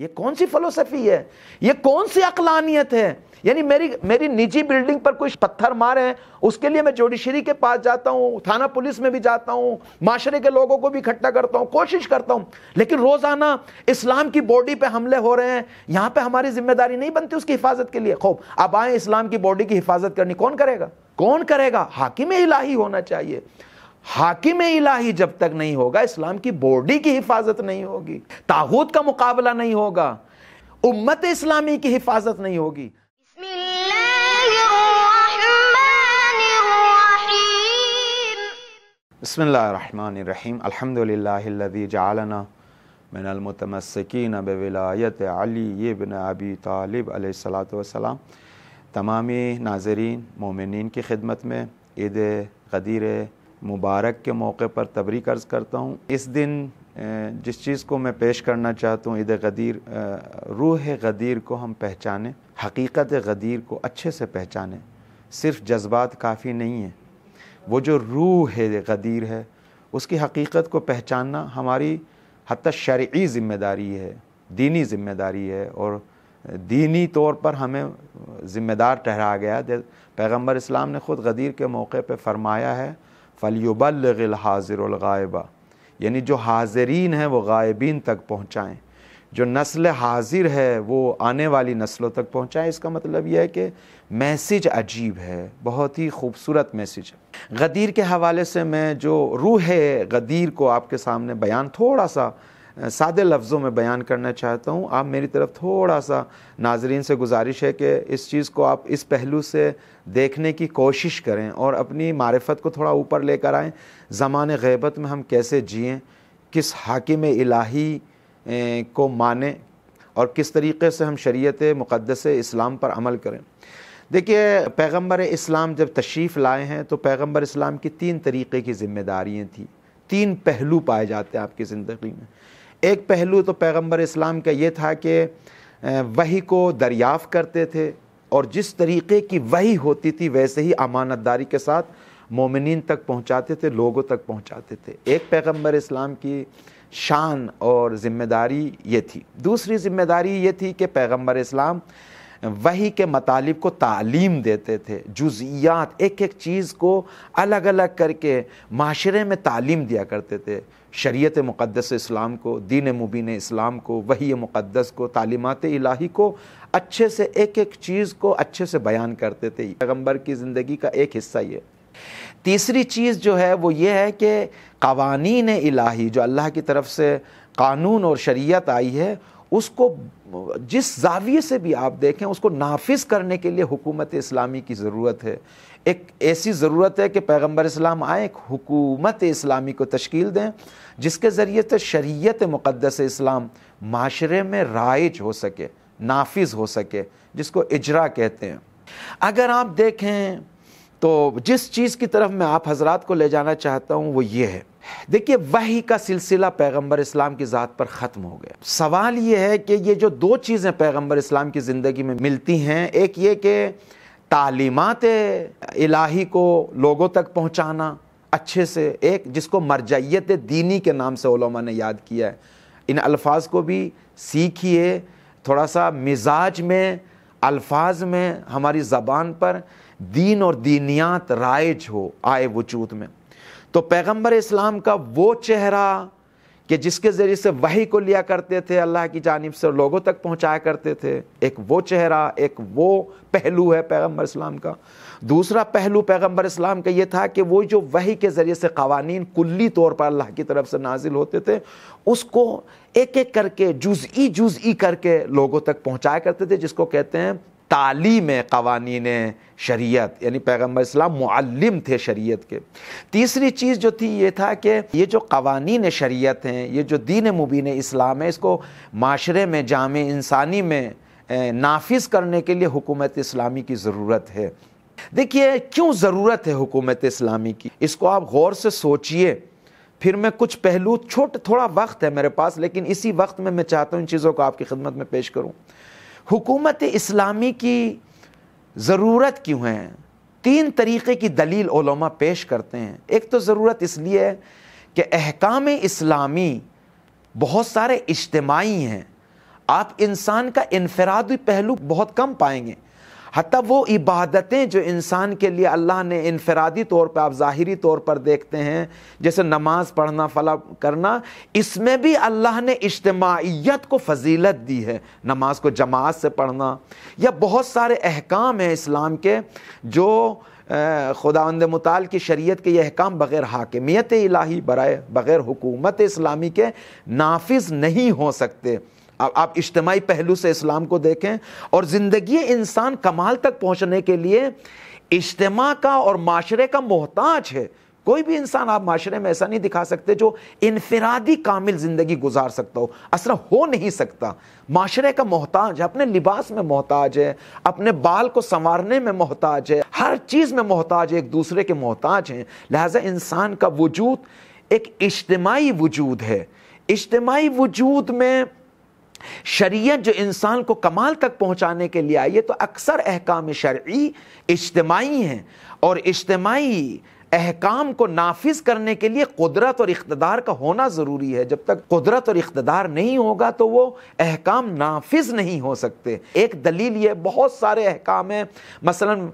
ये कौन सी फलोसफी है ये कौन सी अकलानियत है यानी मेरी मेरी निजी बिल्डिंग पर कोई पत्थर मारे हैं उसके लिए मैं जोडिशरी के पास जाता हूँ थाना पुलिस में भी जाता हूँ माशरे के लोगों को भी इकट्ठा करता हूँ कोशिश करता हूँ लेकिन रोज़ाना इस्लाम की बॉडी पे हमले हो रहे हैं यहाँ पे हमारी जिम्मेदारी नहीं बनती उसकी हिफाजत के लिए खूब अब आए इस्लाम की बॉडी की हिफाजत करनी कौन करेगा कौन करेगा हाकिम इलाही होना चाहिए हाकिम इलाही जब तक नहीं होगा इस्लाम की बॉडी की हिफाजत नहीं होगी ताहूत का मुकाबला नहीं होगा उम्मत इस्लामी की हिफाजत नहीं होगी बसमीम अलहमदिल्लादी जालना मिनलमतमसकिन बविलायत अली ये बिन अबी तालिब सलाम तमामी नाजरीन मोमिन की खिदमत में ईद गदीर मुबारक के मौके पर तबरी कर्ज करता हूँ इस दिन जिस चीज़ को मैं पेश करना चाहता हूँ ईद गदीर रूह गदीर को हम पहचानें हकीकत गदीर को अच्छे से पहचानें सिर्फ जज्बात काफ़ी नहीं है वो जो रूह है गदीर है उसकी हकीकत को पहचानना हमारी हत शर्य ज़िम्मेदारी है दीनी ज़िम्मेदारी है और दीनी तौर पर हमें ज़िम्मेदार ठहरा गया पैगम्बर इस्लाम ने ख़ुद गदीर के मौके पर फरमाया है फ़लियुबल हाजिरगायबा यानी जो हाजरीन हैं वो गायबीन तक पहुँचाएँ जो नस्ल हाजिर है वो आने वाली नस्लों तक पहुँचाएँ इसका मतलब यह है कि मैसेज अजीब है बहुत ही खूबसूरत मैसेज है गदीर के हवाले से मैं जो रूह है गदीर को आपके सामने बयान थोड़ा सा सादे लफ्ज़ों में बयान करना चाहता हूँ आप मेरी तरफ थोड़ा सा नाजरीन से गुजारिश है कि इस चीज़ को आप इस पहलू से देखने की कोशिश करें और अपनी मारफत को थोड़ा ऊपर लेकर आएँ ज़मान गैबत में हम कैसे जिएँ किस हाकिम इलाही को माने और किस तरीके से हम शरीत मुक़दस इस्लाम पर अमल करें देखिए पैगंबर इस्लाम जब तशरीफ़ लाए हैं तो पैगंबर इस्लाम की तीन तरीके की ज़िम्मेदारियाँ थी तीन पहलू पाए जाते हैं आपकी ज़िंदगी में एक पहलू तो पैगंबर इस्लाम का ये था कि वही को दरियाफ़ करते थे और जिस तरीके की वही होती थी वैसे ही अमानत दारी के साथ मोमिन तक पहुँचाते थे लोगों तक पहुँचाते थे एक पैगम्बर इस्लाम की शान और ज़िम्मेदारी ये थी दूसरी ज़िम्मेदारी ये थी कि पैगम्बर इस्लाम वही के मतालब को तालीम देते थे जुजियात एक एक चीज़ को अलग अलग करके माशरे में तालीम दिया करते थे शरीत मुक़दस इस्लाम को दीन मुबीन इस्लाम को वही मुक़दस को तालीमत इलाही को अच्छे से एक एक चीज़ को अच्छे से बयान करते थे पैगम्बर की ज़िंदगी का एक हिस्सा ये तीसरी चीज़ जो है वो ये है कि कवानीन इलाही जो अल्लाह की तरफ से कानून और शरीत आई है उसको जिस जाविये से भी आप देखें उसको नाफिज करने के लिए हुकूमत इस्लामी की ज़रूरत है एक ऐसी ज़रूरत है कि पैगम्बर इस्लाम आए एक हुकूमत इस्लामी को तश्कील दें जिसके ज़रिए से तो शरीत मुक़दस इस्लाम माशरे में राइज हो सके नाफिज हो सके जिसको इजरा कहते हैं अगर आप देखें तो जिस चीज़ की तरफ मैं आप हजरात को ले जाना चाहता हूँ वो ये है देखिए वही का सिलसिला पैगंबर इस्लाम की ज़ात पर ख़त्म हो गया सवाल ये है कि ये जो दो चीज़ें पैगंबर इस्लाम की ज़िंदगी में मिलती हैं एक ये कि तालीमत इलाही को लोगों तक पहुँचाना अच्छे से एक जिसको मरजैत दीनी के नाम से ओलमा ने याद किया है इन अल्फाज को भी सीखिए थोड़ा सा मिजाज में अल्फाज में हमारी ज़बान पर दीन और दीनियात राइज हो आए वजूद में तो पैगंबर इस्लाम का वो चेहरा कि जिसके ज़रिए से वही को लिया करते थे अल्लाह की जानब से लोगों तक पहुँचाया करते थे एक वो चेहरा एक वो पहलू है पैगम्बर इस्लाम का दूसरा पहलू पैगम्बर इस्लाम का ये था कि वो जो वही के ज़रिए से कवानीन कुल्ली तौर पर अल्लाह की तरफ से नाजिल होते थे उसको एक एक करके जुज़ी जुज़ी करके लोगों तक पहुँचाया करते थे जिसको कहते हैं तालीम कवानीन शरीयत यानी पैगम्बर इस्लाम मुअल्लिम थे शरीयत के तीसरी चीज़ जो थी ये था कि ये जो कवानीन शरीयत हैं ये जो दीन मुबीन इस्लाम है इसको माशरे में जाम इंसानी में नाफिज करने के लिए हुकूमत इस्लामी की ज़रूरत है देखिए क्यों ज़रूरत है हुकूमत इस्लामी की इसको आप गौर से सोचिए फिर मैं कुछ पहलू छोट थोड़ा वक्त है मेरे पास लेकिन इसी वक्त में मैं चाहता हूँ इन चीज़ों को आपकी खिदमत में पेश करूँ हुकूमत इस्लामी की ज़रूरत क्यों है तीन तरीक़े की दलील ओलमा पेश करते हैं एक तो ज़रूरत इसलिए है कि अहकाम इस्लामी बहुत सारे इज्तमाही हैं आप इंसान का इनफरादी पहलू बहुत कम पाएंगे हती वो इबादतें जो इंसान के लिए अल्लाह ने इनफरादी तौर पर आप ज़ाहरी तौर पर देखते हैं जैसे नमाज पढ़ना फला करना इसमें भी अल्लाह ने इज्तमाहीत को फजीलत दी है नमाज को जमात से पढ़ना या बहुत सारे अहकाम हैं इस्लाम के जो खुदावंद मताल की शरीयत के ये अहकाम बग़ैर हाकमियत इलाही बरए बग़ैर हुकूमत इस्लामी के नाफिज नहीं हो सकते आप इज्तमाही पहलू से इस्लाम को देखें और ज़िंदगी इंसान कमाल तक पहुँचने के लिए इज्तम का और माशरे का मोहताज है कोई भी इंसान आप माशरे में ऐसा नहीं दिखा सकते जो इनफरादी कामिल ज़िंदगी गुजार सकता हो असर हो नहीं सकता माशरे का मोहताज है अपने लिबास में मोहताज है अपने बाल को संवारने में मोहताज है हर चीज़ में मोहताज है एक दूसरे के मोहताज हैं लिहाजा इंसान का वजूद एक इज्तमाही वजूद है इज्तमाही वजूद में शरीयत जो इंसान को कमाल तक पहुंचाने के लिए आई है तो अक्सर अहकाम शर्ई इज्तमाही हैं और इज्तमाही अहकाम को नाफिज करने के लिए कुदरत और इकतदार का होना ज़रूरी है जब तक कुदरत और इकतदार नहीं होगा तो वो अहकाम नाफिज नहीं हो सकते एक दलील ये बहुत सारे अहकाम हैं मसलन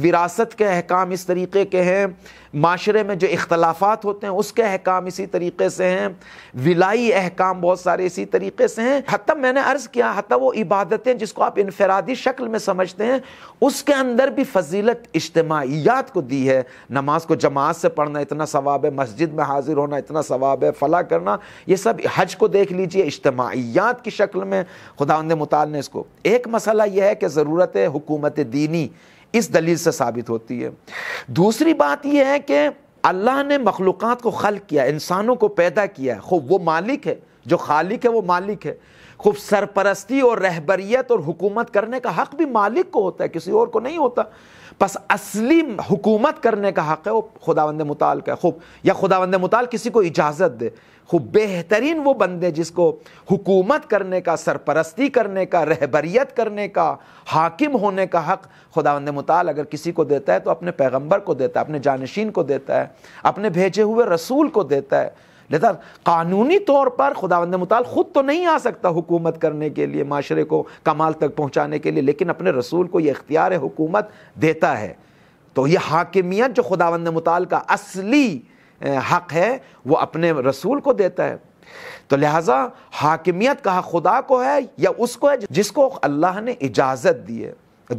विरासत के अहकाम इस तरीके के हैं माशरे में जो इख्तलाफात होते हैं उसके अहकाम इसी तरीके से हैं विलाई अहकाम बहुत सारे इसी तरीके से हैं हती मैंने अर्ज़ किया हती वो इबादतें जिसको आप इनफरादी शक्ल में समझते हैं उसके अंदर भी फजीलत इज्तमाहीत को दी है नमाज को जमात से पढ़ना इतना सवाब है मस्जिद में हाजिर होना इतना सवाब है फला करना ये सब हज को देख लीजिए इज्तमाहीत की शक्ल में खुदा ने मुताल ने इसको एक मसला यह है कि ज़रूरत हुकूमत दीनी इस दलील से साबित होती है दूसरी बात यह है कि अल्लाह ने मखलूक़ को खल किया इंसानों को पैदा किया है खूब वो मालिक है जो खालिक है वो मालिक है खूब सरपरस्ती और रहबरीत और हुकूमत करने का हक भी मालिक को होता है किसी और को नहीं होता बस असली हुकूमत करने का हक़ है वो खुदावंद मताल का खूब या खुदावंद मताल किसी को इजाज़त दे खूब बेहतरीन वो बंदे जिसको हुकूमत करने का सरपरस्ती करने का रहबरीत करने का हाकिम होने का हक़ खुदावंद मताल अगर किसी को देता है तो अपने पैगम्बर को देता है अपने जानशीन को देता है अपने भेजे हुए रसूल को देता है लिहाजा कानूनी तौर पर खुदावंद मताल ख़ुद तो नहीं आ सकता हुकूमत करने के लिए माशरे को कमाल तक पहुँचाने के लिए लेकिन अपने रसूल को यह इख्तियार हुकूमत देता है तो यह हाकिमियत जो खुदावंद मताल का असली हक़ है वो अपने रसूल को देता है तो लिहाजा हाकिमियत कहा खुदा को है या उसको है जिसको अल्लाह ने इजाज़त दी है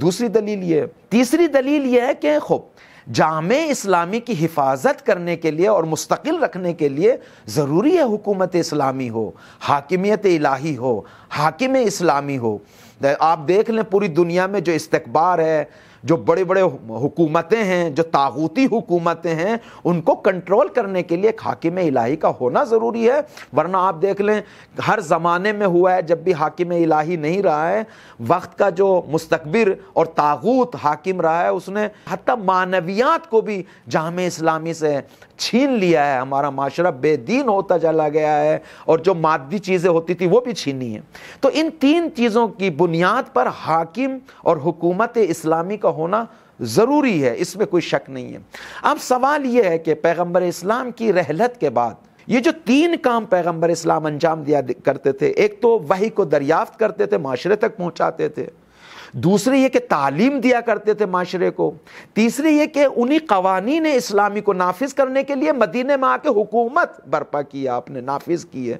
दूसरी दलील ये तीसरी दलील ये है कि खूब जाम इस्लामी की हिफाजत करने के लिए और मुस्तकिल रखने के लिए ज़रूरी है हुकूमत इस्लामी हो हाकिमियत इलाही हो हाकिम इस्लामी हो आप देख लें पूरी दुनिया में जो इस्तबार है जो बड़े बड़े हुकूमतें हैं जो ताबूती हुकूमतें हैं उनको कंट्रोल करने के लिए एक हाकिम इलाही का होना ज़रूरी है वरना आप देख लें हर ज़माने में हुआ है जब भी हाकिम इलाही नहीं रहा है वक्त का जो मुस्तबिर और ताबूत हाकिम रहा है उसने हती मानवियात को भी जाम इस्लामी से छीन लिया है हमारा माशरा बेदीन होता चला गया है और जो मादी चीज़ें होती थी वो भी छीनी है तो इन तीन चीज़ों की बुनियाद पर हाकिम और हुकूमत इस्लामी का का होना ज़रूरी है इसमें कोई शक नहीं है अब सवाल यह है कि पैगम्बर इस्लाम की रहलत के बाद ये जो तीन काम पैगम्बर इस्लाम अंजाम दिया करते थे एक तो वही को दरियाफ्त करते थे माशरे तक पहुँचाते थे दूसरे ये कि तालीम दिया करते थे माशरे को तीसरे ये कि उन्हीं कवानी ने इस्लामी को नाफिज करने के लिए मदीने में आके हुकूमत बर्पा की आपने नाफिज की है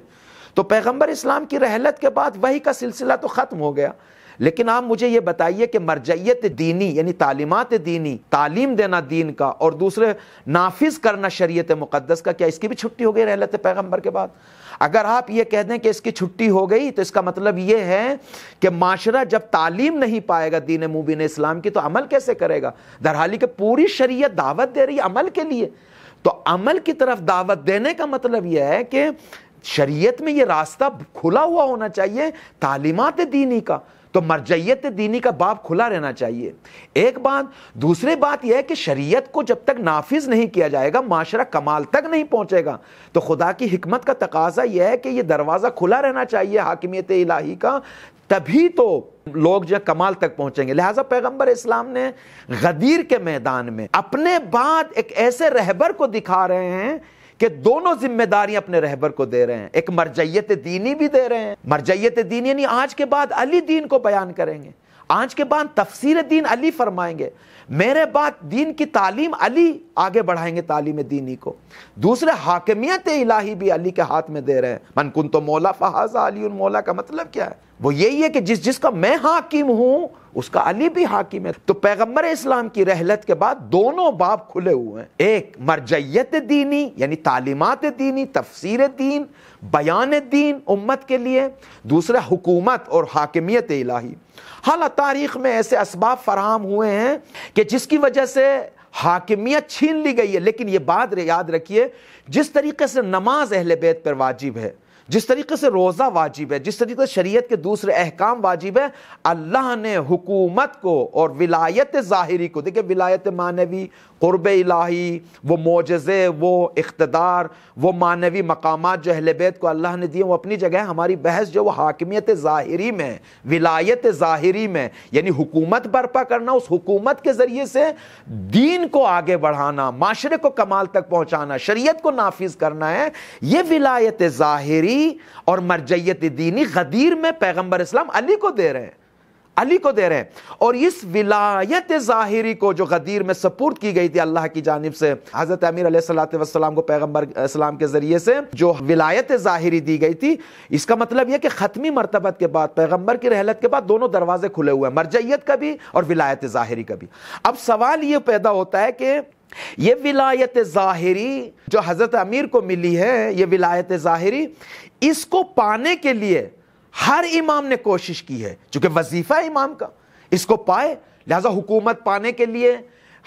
तो पैगम्बर इस्लाम की रहलत के बाद वही का सिलसिला तो ख़त्म हो गया लेकिन आप मुझे ये बताइए कि मरजयत दीनी यानी तालीमत दीनी तालीम देना दीन का और दूसरे नाफिज करना शरीत मुकदस का क्या इसकी भी छुट्टी हो गई रहलत पैगम्बर के बाद अगर आप ये कह दें कि इसकी छुट्टी हो गई तो इसका मतलब ये है कि माशरा जब तालीम नहीं पाएगा दीन मुबीन इस्लाम की तो अमल कैसे करेगा दरहाली के पूरी शरीय दावत दे रही है अमल के लिए तो अमल की तरफ दावत देने का मतलब यह है कि शरीयत में यह रास्ता खुला हुआ होना चाहिए तालीमत दीनी का तो मरजैत दीनी का बाप खुला रहना चाहिए एक बात दूसरी बात यह है कि शरीयत को जब तक नाफिज नहीं किया जाएगा माशरा कमाल तक नहीं पहुंचेगा तो खुदा की हमत का तकाजा यह है कि यह दरवाज़ा खुला रहना चाहिए हाकिमियत इलाही का तभी तो लोग जो कमाल तक पहुंचेंगे लिहाजा पैगंबर इस्लाम ने गदीर के मैदान में अपने बाद एक ऐसे रहबर को दिखा रहे हैं कि दोनों जिम्मेदारियां अपने रहबर को दे रहे हैं एक मरजैत दीनी भी दे रहे हैं मरजैत दीनी यानी आज के बाद अली दीन को बयान करेंगे आज के बाद तफसीर दीन अली फरमाएंगे मेरे बाद दीन की तालीम अली आगे बढ़ाएंगे तालीम दीनी को दूसरे हाकमियत इलाही भी अली के हाथ में दे रहे हैं मन कुन तो मौला फहाजा अली उन मौला का मतलब क्या है वो यही है कि जिस जिसका मैं हाकिम हूं उसका अली भी हाकिम है तो पैगम्बर इस्लाम की रहलत के बाद दोनों बाप खुले हुए हैं एक मरजैत दीनी यानी तालीमत दीनी तफसीर दीन बयान दीन उम्मत के लिए दूसरा हुकूमत और हाकमियत इलाही हाल तारीख में ऐसे इसबाब फराहम हुए हैं कि जिसकी वजह से हाकमियत छीन ली गई है लेकिन ये बात याद रखिए जिस तरीके से नमाज अहल बैत पर वाजिब है जिस तरीके से रोज़ा वाजिब है जिस तरीके से शरीयत के दूसरे अहकाम वाजिब है अल्लाह ने हुकूमत को और विलायत ज़ाहरी को देखिए विलायत मानवी क़ुरब इलाही वो मोजे वो इकतदार वो मानवी मकाम जो अहल बैत को अल्लाह ने दिए वो अपनी जगह हमारी बहस जो वो हाकमियत ज़ाहरी में विलायत ज़ाहरी में यानी हुकूमत बर्पा करना उस हुकूमत के ज़रिए से दीन को आगे बढ़ाना माशरे को कमाल तक पहुँचाना शरीय को नाफिज करना है ये विलायत ज़ाहरी और मरजयत दीनी गदीर में पैगम्बर इस्लाम अली को दे रहे हैं अली को दे रहे हैं और इस विलायत ज़ाहिरी को जो गदीर में सपूर्द की गई थी अल्लाह की जानब से हज़रत अमीर सलाम को पैगम्बर इस्लाम के ज़रिए से जो विलायत ज़ाहिरी दी गई थी इसका मतलब यह कि ख़त्मी मरतबत के बाद पैगम्बर की रहलत के बाद दोनों दरवाजे खुले हुए हैं मरजैत का भी और विलायत ज़ाहिरी का भी अब सवाल यह पैदा होता है कि ये विलायत ज़ाहिरी जो हज़रत अमीर को मिली है ये विलायत ज़ाहिरी इसको पाने के लिए हर इमाम ने कोशिश की है चूंकि वजीफा इमाम का इसको पाए लिहाजा हुकूमत पाने के लिए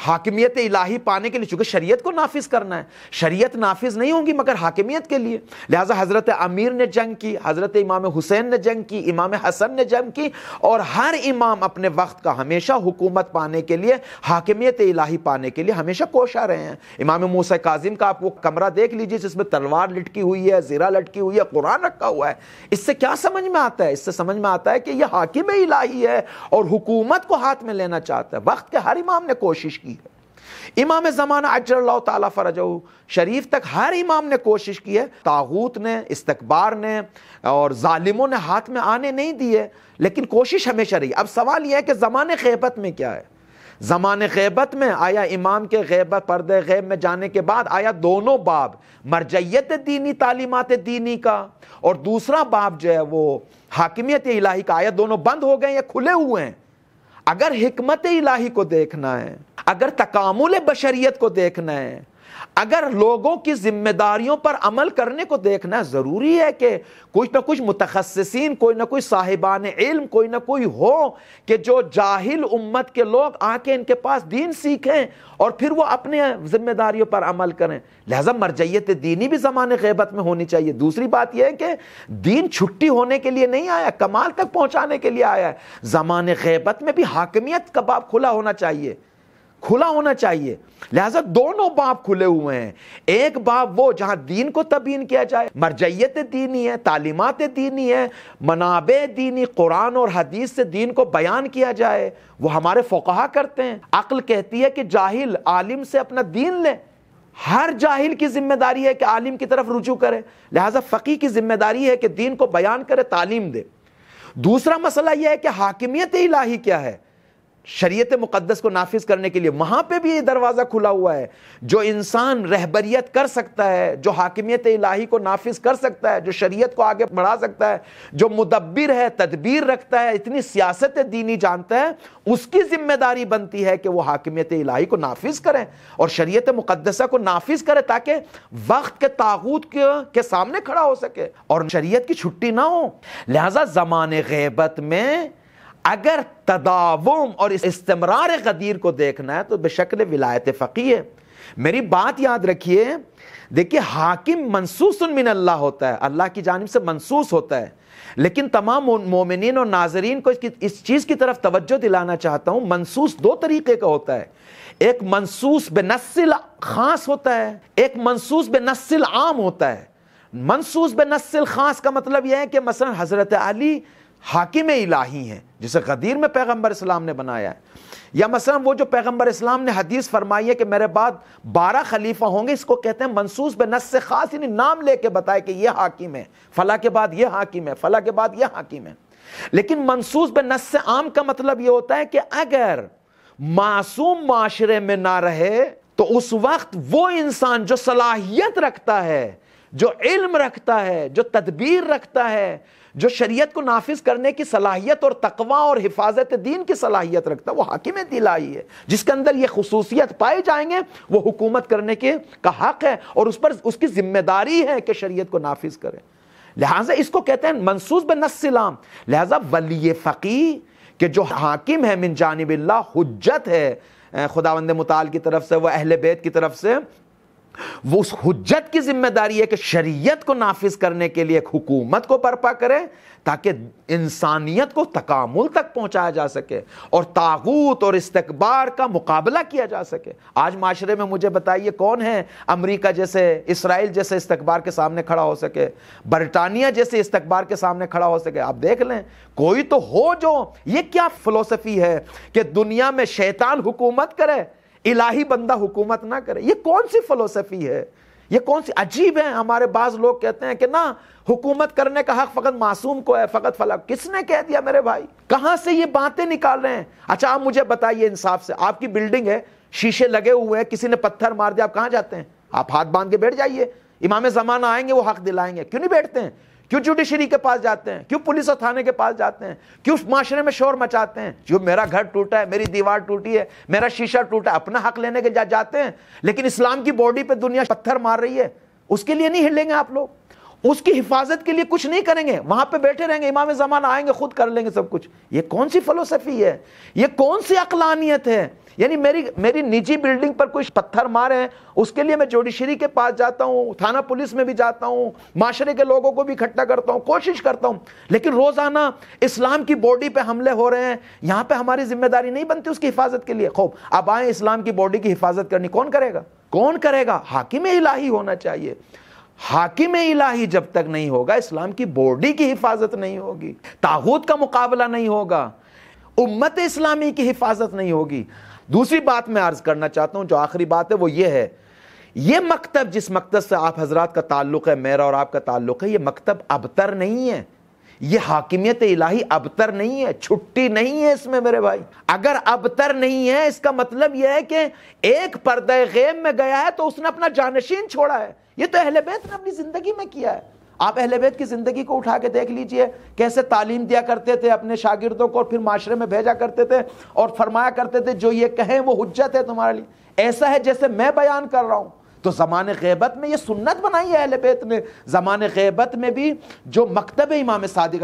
हाकिमियत इलाही पाने के लिए चूंकि शरीयत को नाफिज करना है शरीयत नाफिज नहीं होगी मगर हाकिमियत के लिए लिहाजा हज़रत अमीर ने जंग की हज़रत इमाम हुसैन ने जंग की इमाम हसन ने जंग की और हर इमाम अपने वक्त का हमेशा हुकूमत पाने के लिए हाकिमियत इलाही पाने के लिए हमेशा कोशा रहे हैं इमाम मूसा काजिम का आप वो कमरा देख लीजिए जिसमें तलवार लटकी हुई है जीरा लटकी हुई है कुरान रखा हुआ है इससे क्या समझ में आता है इससे समझ में आता है कि यह हाकिम इलाही है और हुकूमत को हाथ में लेना चाहता है वक्त के हर इमाम ने कोशिश की है इमाम ज़माना तला फ़रज शरीफ तक हर इमाम ने कोशिश की है ताहूत ने इस्तकबार ने और ालिमों ने हाथ में आने नहीं दिए लेकिन कोशिश हमेशा रही अब सवाल यह है कि ज़मान खैबत में क्या है ज़मान गैबत में आया इमाम के गैबत पर्दे गैब में जाने के बाद आया दोनों बाब मरजैत दीनी तालीमत दीनी का और दूसरा बाब जो है वो हाकमियत इलाही का आया दोनों बंद हो गए या खुले हुए हैं अगर हमत इलाही को देखना है अगर तकामुल बशरीत को देखना है अगर लोगों की जिम्मेदारियों पर अमल करने को देखना ज़रूरी है कि कुछ ना कुछ मुतखसिन कोई ना कोई साहिबान इल्म कोई ना कोई हो कि जो जाहिल उम्मत के लोग आके इनके पास दीन सीखें और फिर वो अपने जिम्मेदारियों पर अमल करें लिहाजा मरजैत दीनी भी जमान गैबत में होनी चाहिए दूसरी बात यह है कि दीन छुट्टी होने के लिए नहीं आया कमाल तक पहुँचाने के लिए आया है जमान गैबत में भी हाकमियत कबाब खुला होना चाहिए खुला होना चाहिए लिहाजा दोनों बाप खुले हुए हैं एक बाप वो जहां दीन को तबीन किया जाए मरजैत दीनी है तालीमत दीनी है मनाब दीनी कुरान और हदीस से दीन को बयान किया जाए वो हमारे फोकहा करते हैं अक्ल कहती है कि जाहिल आलिम से अपना दीन लें हर जाहिल की जिम्मेदारी है कि आलिम की तरफ रुजू करे लिहाजा फ़की की जिम्मेदारी है कि दीन को बयान करे तालीम दे दूसरा मसला यह है कि हाकिमियत इलाही क्या है शरीयत मुकदस को नाफिज करने के लिए वहां पे भी ये दरवाज़ा खुला हुआ है जो इंसान रहबरीत कर सकता है जो हाकिमियत इलाही को नाफिज कर सकता है जो शरीयत को आगे बढ़ा सकता है जो मुदब्बिर है तदबीर रखता है इतनी सियासत दीनी जानता है उसकी जिम्मेदारी बनती है कि वो हाकिमियत इलाही को नाफिज करें और शरीयत मुकदसा को नाफिज करें ताकि वक्त के ताबूत के, के सामने खड़ा हो सके और शरीयत की छुट्टी ना हो लिहाजा ज़मान गैबत में अगर तदावम और इस गदीर को देखना है तो बेशकल विलायत फ़की है मेरी बात याद रखिए देखिए हाकिम मनसूस मिन अल्लाह होता है अल्लाह की जानब से मनसूस होता है लेकिन तमाम मोमिन और नाजरीन को इस चीज़ की तरफ तवज्जो दिलाना चाहता हूँ मनसूस दो तरीके का होता है एक मनसूस बेनसिल खास होता है एक मनसूस बेनसिल आम होता है मनसूस बेनसिल खास का मतलब यह है कि मसलन हज़रत अली हाकिम इलाही हैं जिसे गदीर में पैगम्बर इस्लाम ने बनाया है या मसला वो जो पैगम्बर इस्लाम ने हदीस फरमाई है कि मेरे बाद बारह खलीफा होंगे इसको कहते हैं मनसूस बे नस से खास इन्हें नाम लेके बताए कि यह हाकिम है फला के बाद यह हाकिम है फला के बाद यह हाकिम है लेकिन मनसूस बे नस से आम का मतलब यह होता है कि अगर मासूम माशरे में ना रहे तो उस वक्त वो इंसान जो सलाहियत रखता है जो इल्म रखता है जो तदबीर रखता है जो शरीयत को नाफिज करने की सलाहियत और तकवा और हिफाजत दीन की सलाहियत रखता है वो हाकिम दिलाई है जिसके अंदर ये खसूसियत पाए जाएंगे वो हुकूमत करने के का हक है और उस पर उसकी जिम्मेदारी है कि शरीयत को नाफिज करें लिहाजा इसको कहते हैं मनसूस बनसलाम लिहाजा वली फ़की के जो हाकिम है मिन जानबिल्ला हजत है खुदावंद मताल की तरफ से वह अहल बैत की तरफ से वो उस हुज्जत की जिम्मेदारी है कि शरीयत को नाफिज करने के लिए एक हुकूमत को बर्पा करे ताकि इंसानियत को तकामुल तक पहुंचाया जा सके और तागूत और इस्तकबार का मुकाबला किया जा सके आज माशरे में मुझे बताइए कौन है अमरीका जैसे इसराइल जैसे इस्तकबार के सामने खड़ा हो सके बरतानिया जैसे इस्तकबार के सामने खड़ा हो सके आप देख लें कोई तो हो जो ये क्या फिलोसफी है कि दुनिया में शैतान हुकूमत करे इलाही बंदा हुकूमत ना करे ये कौन सी फिलोसफी है ये कौन सी अजीब है हमारे बाज लोग कहते हैं कि ना हुकूमत करने का हक फ़कत मासूम को है फ़कत फला किसने कह दिया मेरे भाई कहां से ये बातें निकाल रहे हैं अच्छा आप मुझे बताइए इंसाफ से आपकी बिल्डिंग है शीशे लगे हुए हैं किसी ने पत्थर मार दिया आप कहां जाते हैं आप हाथ बांध के बैठ जाइए इमाम जमाना आएंगे वो हक दिलाएंगे क्यों नहीं बैठते हैं क्यों जुडिशरी के पास जाते हैं क्यों पुलिस और थाने के पास जाते हैं क्यों माशरे में शोर मचाते हैं जो मेरा घर टूटा है मेरी दीवार टूटी है मेरा शीशा टूटा है अपना हक लेने के जा जाते हैं लेकिन इस्लाम की बॉडी पर दुनिया पत्थर मार रही है उसके लिए नहीं हिलेंगे आप लोग उसकी हिफाजत के लिए कुछ नहीं करेंगे वहां पे बैठे रहेंगे इमाम जमान आएंगे खुद कर लेंगे सब कुछ ये कौन सी फलोसफी है ये कौन सी अकलानियत है यानी मेरी मेरी निजी बिल्डिंग पर कुछ पत्थर मारे हैं उसके लिए मैं जोडिशरी के पास जाता हूँ थाना पुलिस में भी जाता हूँ माशरे के लोगों को भी इकट्ठा करता हूँ कोशिश करता हूँ लेकिन रोज़ाना इस्लाम की बॉडी पर हमले हो रहे हैं यहाँ पर हमारी जिम्मेदारी नहीं बनती उसकी हिफाजत के लिए खूब अब आए इस्लाम की बॉडी की हिफाजत करनी कौन करेगा कौन करेगा हाकिम इलाही होना चाहिए हाकिम इलाही जब तक नहीं होगा इस्लाम की बॉडी की हिफाजत नहीं होगी ताहूत का मुकाबला नहीं होगा उम्मत इस्लामी की हिफाजत नहीं होगी दूसरी बात मैं अर्ज करना चाहता हूं जो आखिरी बात है वो ये है ये मकतब जिस मकतब से आप हजरात का ताल्लुक है मेरा और आपका ताल्लुक है ये मकतब अबतर नहीं है ये हाकिमियत इलाही अबतर नहीं है छुट्टी नहीं है इसमें मेरे भाई अगर अबतर नहीं है इसका मतलब यह है कि एक पर्दे गेम में गया है तो उसने अपना जानशीन छोड़ा है ये तो अहल बैत ने अपनी जिंदगी में किया है आप अहल बैत की ज़िंदगी को उठा के देख लीजिए कैसे तालीम दिया करते थे अपने शागिर्दों को और फिर माशरे में भेजा करते थे और फरमाया करते थे जो ये कहें वो हजत है तुम्हारे लिए ऐसा है जैसे मैं बयान कर रहा हूँ तो ज़मान गैबत में ये सुन्नत बनाई है अहल बैत ने ज़मान गैबत में भी जो मकतब इमाम सादिक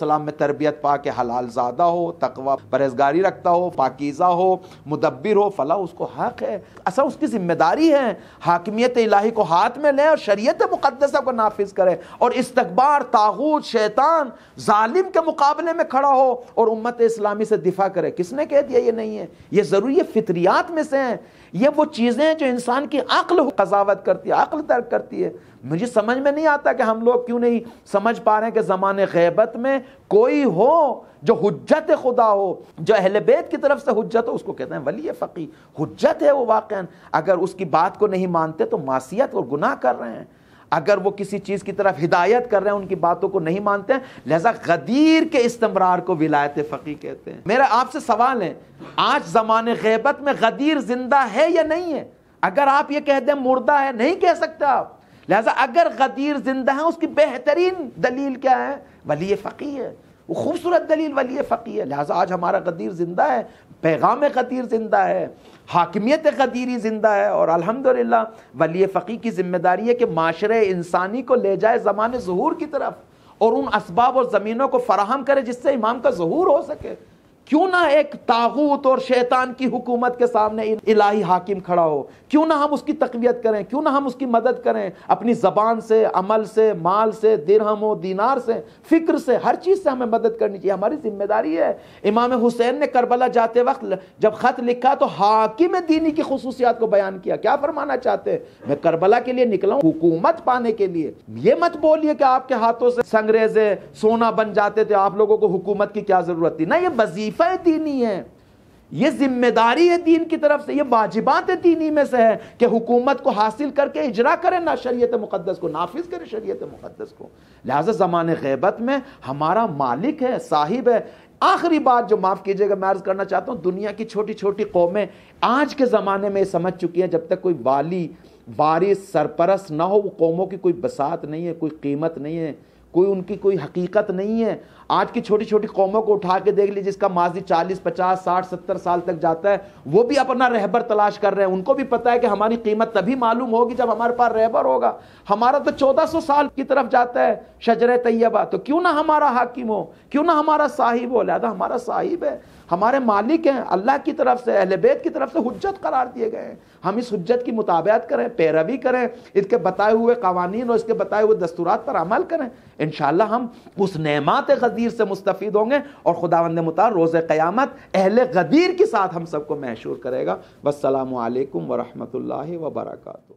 सलाम में तरबियत पा के हलाल ज़्यादा हो तकवा परहेजगारी रखता हो पाकिज़ा हो मुदब्बिर हो फला उसको हक है असा अच्छा, उसकी ज़िम्मेदारी है हाकमियत इलाही को हाथ में लें और शरीत मुक़दसा को नाफिज करें और इस्तबार ताऊत शैतान ालिम के मुकाबले में खड़ा हो और उम्मत इस्लामी से दिफा करे किसने कह दिया ये नहीं है ये ज़रूरी फितरियात में से हैं ये वो चीज़ें हैं जो इंसान की अक्ल कजावत करती है अक्ल तर्क करती है मुझे समझ में नहीं आता कि हम लोग क्यों नहीं समझ पा रहे हैं कि ज़मान गैबत में कोई हो जो हजत खुदा हो जो अहल बैत की तरफ से हजत हो उसको कहते हैं वली फ़कीर हजत है वो वाक़ अगर उसकी बात को नहीं मानते तो मासीत और गुनाह कर रहे हैं अगर वो किसी चीज़ की तरफ हिदायत कर रहे हैं उनकी बातों को नहीं मानते हैं लिहाजा गदीर के इस्तमरार को विलायत फ़की कहते हैं मेरा आपसे सवाल है आज ज़मान गैबत में गदीर जिंदा है या नहीं है अगर आप ये कह दें मुर्दा है नहीं कह सकते आप लिहाजा अगर गदीर जिंदा है उसकी बेहतरीन दलील क्या है वली फ़की है वो खूबसूरत दलील वली फ़की है लिहाजा आज हमारा गदीर जिंदा है पैगाम खदीर ज़िंदा है हाकमियत ख़दीरी ज़िंदा है और अलहमदिल्ला वली फ़कीर की जिम्मेदारी है कि माशरे इंसानी को ले जाए ज़मान ज़हूर की तरफ और उन इसबाब और ज़मीनों को फराहम करे जिससे इमाम का ज़हूर हो सके क्यों ना एक ताबूत और शैतान की हुकूमत के सामने इलाही हाकिम खड़ा हो क्यों ना हम उसकी तकबीयत करें क्यों ना हम उसकी मदद करें अपनी ज़बान से अमल से माल से दिरहम हो दीनार से फ़िक्र से हर चीज़ से हमें मदद करनी चाहिए हमारी जिम्मेदारी है इमाम हुसैन ने करबला जाते वक्त जब ख़त लिखा तो हाकिम दीनी की खसूसियात को बयान किया क्या फरमाना चाहते हैं मैं करबला के लिए निकला हूँ हुकूमत पाने के लिए ये मत बोलिए कि आपके हाथों से संग्रेजे सोना बन जाते थे आप लोगों को हुकूमत की क्या ज़रूरत थी ना ये वजीफ वजीफ़ा है दीनी है ये जिम्मेदारी है दीन की तरफ से ये वाजिबात है दीनी में से है कि हुकूमत को हासिल करके इजरा करें ना शरीत मुक़दस को नाफिज करें शरीत मुक़दस को लिहाजा ज़मान गैबत में हमारा मालिक है साहिब है आखिरी बात जो माफ़ कीजिएगा मैं अर्ज़ करना चाहता हूँ दुनिया की छोटी छोटी कौमें आज के ज़माने में समझ चुकी हैं जब तक कोई वाली वारिस सरपरस ना हो वो कौमों की कोई बसात नहीं है कोई कीमत नहीं है कोई उनकी कोई हकीकत नहीं है आज की छोटी छोटी कौमों को उठा के देख लीजिए जिसका माजी 40, 50, 60, 70 साल तक जाता है वो भी अपना रहबर तलाश कर रहे हैं उनको भी पता है कि हमारी कीमत तभी मालूम होगी जब हमारे पास रहबर होगा हमारा तो 1400 साल की तरफ जाता है शजर तैयबा तो क्यों ना हमारा हाकिम हो क्यों ना हमारा साहिब हो लिहाजा हमारा साहिब है हमारे मालिक हैं अल्लाह की तरफ से अहलबेद की तरफ से हजत करार दिए गए हैं हम इस हजत की मुताबियात करें पैरवी करें इसके बताए हुए कवानीन और इसके बताए हुए दस्तूरात पर अमल करें इन हम उस नमात गदीर से मुस्तफ़ होंगे और खुदावंद मुतार रोज़ क़्यामत अहल गदीर के साथ हम सबको महशूर करेगा वसलम वरहमत ला वबरकू